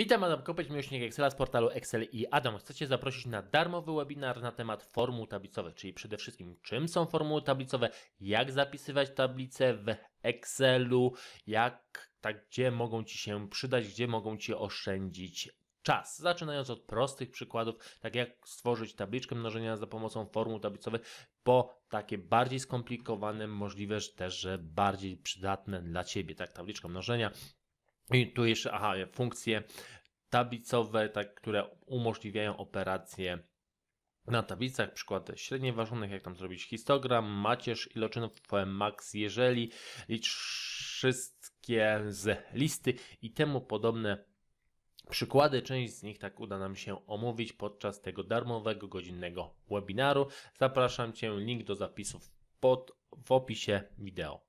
Witam, Adam Kopeć, miłośnik Excela z portalu Excel i Adam. Chcecie zaprosić na darmowy webinar na temat formuł tablicowych, czyli przede wszystkim czym są formuły tablicowe, jak zapisywać tablice w Excelu, jak, tak, gdzie mogą Ci się przydać, gdzie mogą Ci oszczędzić czas. Zaczynając od prostych przykładów, tak jak stworzyć tabliczkę mnożenia za pomocą formuł tablicowych, po takie bardziej skomplikowane, możliwe też, że bardziej przydatne dla Ciebie, tak, tabliczka mnożenia, i tu jeszcze, aha, funkcje tablicowe, tak, które umożliwiają operacje na tablicach, przykład średnie ważonych, jak tam zrobić histogram, macierz, iloczynów, max, jeżeli, licz wszystkie z listy i temu podobne przykłady. Część z nich tak uda nam się omówić podczas tego darmowego, godzinnego webinaru. Zapraszam Cię, link do zapisów pod, w opisie wideo.